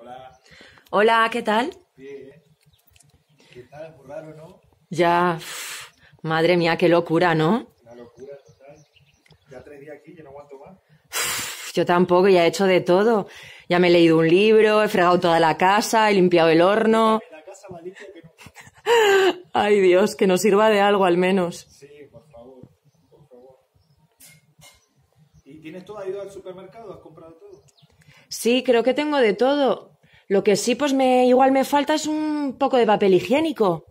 Hola. Hola, ¿qué tal? Bien. ¿Qué tal? Muy pues raro, ¿no? Ya, madre mía, qué locura, ¿no? Una locura total. Ya tres días aquí, yo no aguanto más. yo tampoco, ya he hecho de todo. Ya me he leído un libro, he fregado toda la casa, he limpiado el horno. La casa que no. Ay, Dios, que nos sirva de algo al menos. Sí, por favor, por favor. ¿Y tienes todo? ¿Has ido al supermercado? ¿Has comprado todo? Sí, creo que tengo de todo. Lo que sí, pues me igual me falta es un poco de papel higiénico.